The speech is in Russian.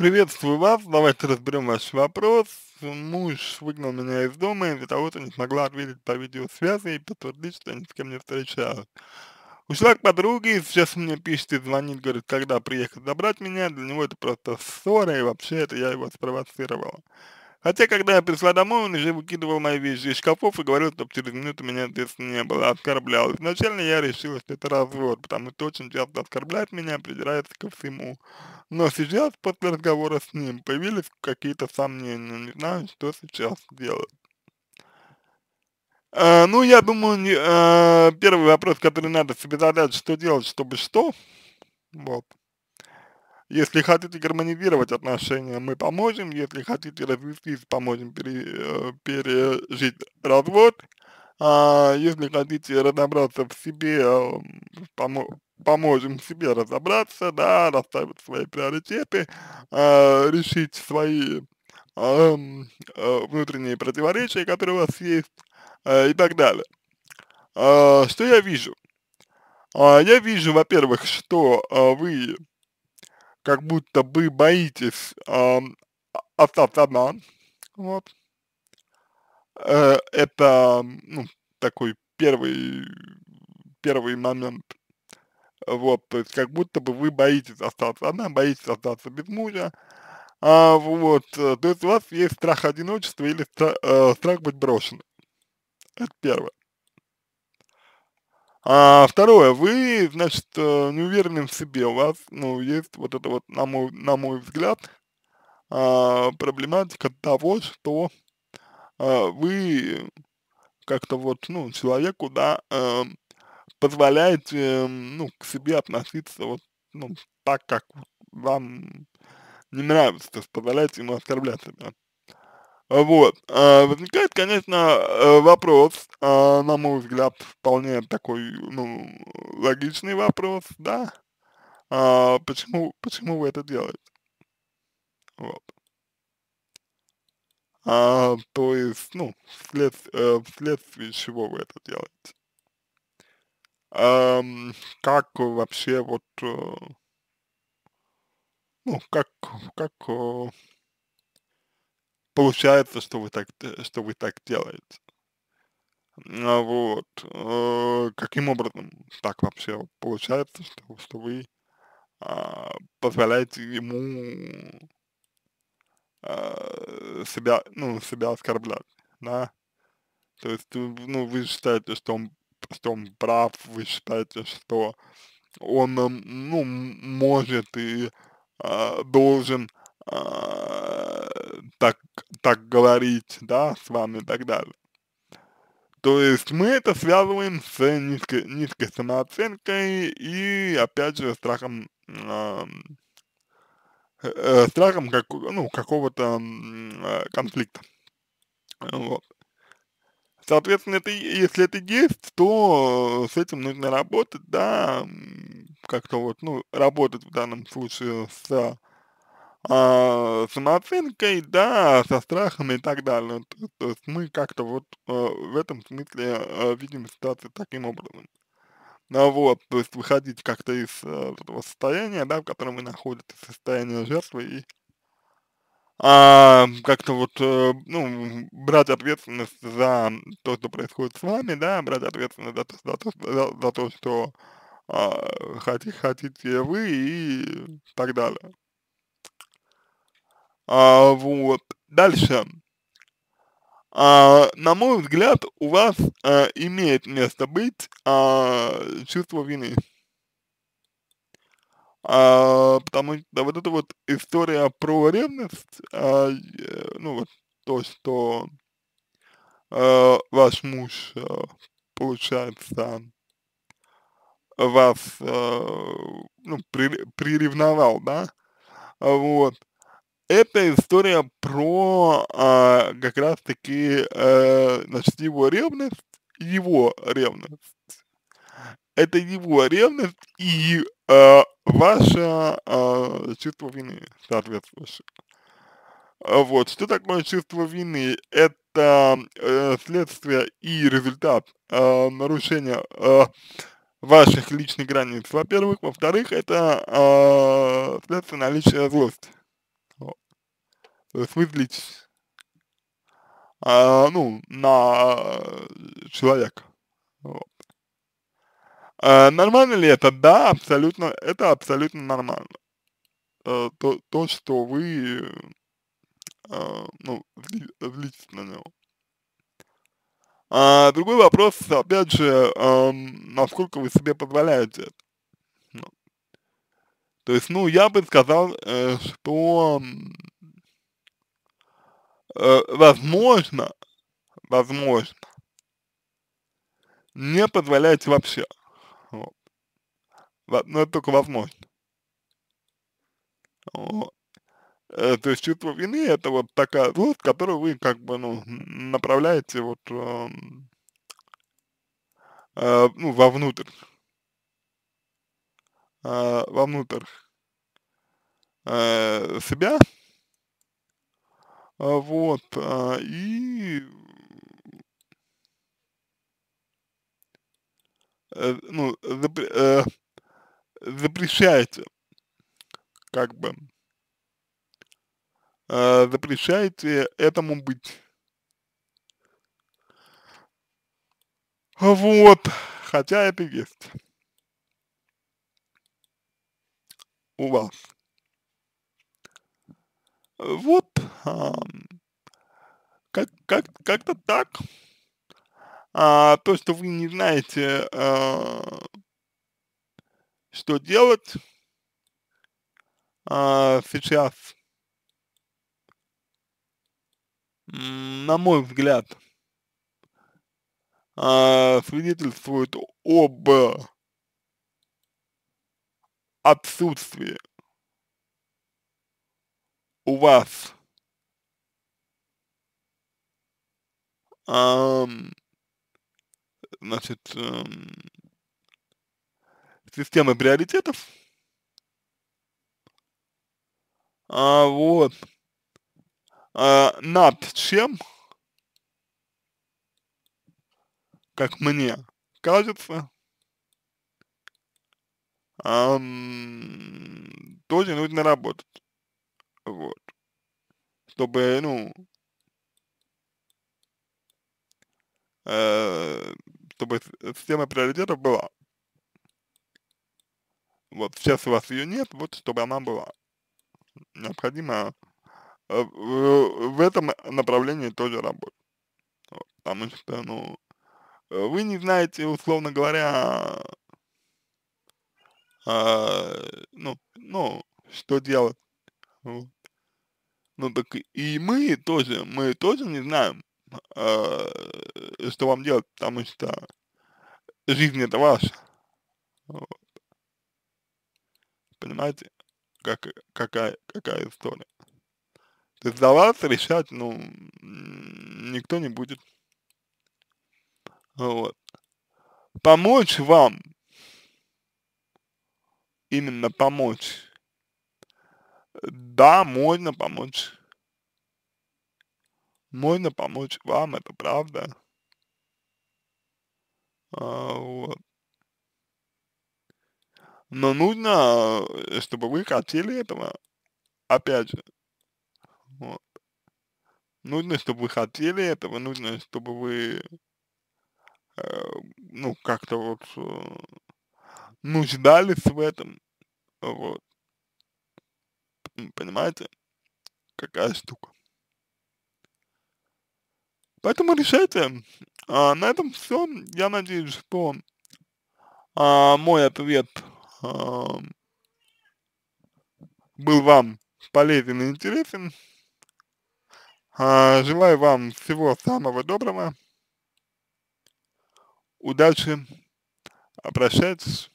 Приветствую вас, давайте разберем ваш вопрос. Муж выгнал меня из дома из-за того, что не смогла ответить по видеосвязи и подтвердить, что они с кем не встречалась. Ушла к подруге, сейчас мне пишет и звонит, говорит, когда приехать забрать меня, для него это просто ссора, и вообще это я его спровоцировала. Хотя, когда я пришла домой, он уже выкидывал мои вещи из шкафов и говорил, что через минуту меня здесь не было, оскорблял. Изначально я решила, что это развод, потому что очень часто оскорбляет меня, придирается ко всему. Но сейчас, после разговора с ним, появились какие-то сомнения, не знаю, что сейчас делать. А, ну, я думаю, не, а, первый вопрос, который надо себе задать, что делать, чтобы что, вот. Если хотите гармонизировать отношения, мы поможем. Если хотите развестись, поможем пере, э, пережить развод. А если хотите разобраться в себе, э, помо поможем себе разобраться, да, расставить свои приоритеты, э, решить свои э, эм, э, внутренние противоречия, которые у вас есть, э, и так далее. Э, что я вижу? Э, я вижу, во-первых, что э, вы как будто вы боитесь э, остаться одна, вот. Э, это, ну, такой первый, первый момент. Вот, то есть как будто бы вы боитесь остаться одна, боитесь остаться без мужа, а, вот, э, то есть у вас есть страх одиночества или стра э, страх быть брошенным. Это первое. А второе, вы, значит, э, не уверены в себе, у вас, ну, есть вот это вот, на мой, на мой взгляд, а, проблематика того, что а, вы как-то вот, ну, человеку, да, а, позволяете, эм, ну, к себе относиться вот, ну, так, как вам не нравится, то есть позволяете ему оскорблять себя. Вот. А, возникает, конечно, э, вопрос, а, на мой взгляд, вполне такой, ну, логичный вопрос, да? А, почему, почему вы это делаете? Вот. А, то есть, ну, вслед, э, вследствие чего вы это делаете? А, как вообще вот, э, ну, как, как получается, что вы так, э, что вы так делаете. А вот. Э, каким образом так вообще получается, что, что вы э, позволяете ему э, себя, ну, себя оскорблять, да? То есть, э, ну, вы считаете, что он, что он прав, вы считаете, что он, эм, ну, может и э, должен так, так говорить, да, с вами и так далее. То есть мы это связываем с низкой, низкой самооценкой и, опять же, страхом, э, э, страхом как, ну, какого-то э, конфликта. Вот. Соответственно, это, если это есть, то с этим нужно работать, да, как-то вот, ну, работать в данном случае с э, а, самооценкой, да, со страхом и так далее. То, э, то есть мы как-то вот э, в этом смысле э, видим ситуацию таким образом. Ну вот, то есть выходить как-то из э, этого состояния, да, в котором вы находитесь, состояние жертвы и а, как-то вот, э, ну, брать ответственность за то, что происходит с вами, да, брать ответственность за то, за то, за, за то что э, а, хотите, хотите вы и так далее. А, вот. Дальше. А, на мой взгляд, у вас а, имеет место быть а, чувство вины. А, потому что вот эта вот история про ревность, а, ну вот то, что а, ваш муж, а, получается, вас, а, ну, при, приревновал, да, вот, это история про а, как раз-таки а, значит, его ревность, его ревность. Это его ревность и а, ваше а, чувство вины соответствующее. Вот, что такое чувство вины? Это э, следствие и результат э, нарушения э, ваших личных границ, во-первых. Во-вторых, это э, следствие наличия злости смыслить, э, а, ну, на э, человека. Вот. Э, нормально ли это? Да, абсолютно, это абсолютно нормально. Э, то, то, что вы, э, ну, злитесь на него. А, другой вопрос, опять же, э, насколько вы себе позволяете это. Ну. То есть, ну, я бы сказал, э, что Э, возможно, возможно, не позволяйте вообще. Вот. Но это только возможно. Вот. Э, то есть чувство вины это вот такая вот, которую вы как бы ну, направляете вот э, э, ну, вовнутрь. Э, вовнутрь э, себя, а, вот, а, и э, ну, э, запрещаете, как бы, э, запрещаете этому быть. Вот, хотя это есть у вас. Вот. Как, как, как-то так. А, то, что вы не знаете, а, что делать а, сейчас, на мой взгляд, а, свидетельствует об отсутствии у вас эм, значит, эм, системы приоритетов. А, вот. А, над чем, как мне кажется, эм, тоже нужно работать. Вот. Чтобы, ну, э, чтобы э, система приоритетов была. Вот сейчас у вас ее нет, вот чтобы она была. Необходимо э, в, в этом направлении тоже работать. Вот, потому что, ну, э, вы не знаете, условно говоря, э, ну, ну, что делать. Вот. Ну так и мы тоже, мы тоже не знаем, э, что вам делать, потому что жизнь это ваша. Вот. Понимаете, как, какая, какая история. То есть за вас решать, ну, никто не будет. Вот. Помочь вам, именно помочь, да, можно помочь. Можно помочь вам, это правда. А, вот. Но нужно, э, чтобы вы хотели этого, опять же. Вот. Нужно, чтобы вы хотели этого, нужно, чтобы вы, э, ну, как-то вот э, нуждались в этом, вот. Понимаете? Какая штука. Поэтому решайте. А, на этом все. Я надеюсь, что а, мой ответ а, был вам полезен и интересен. А, желаю вам всего самого доброго. Удачи. Обращайтесь.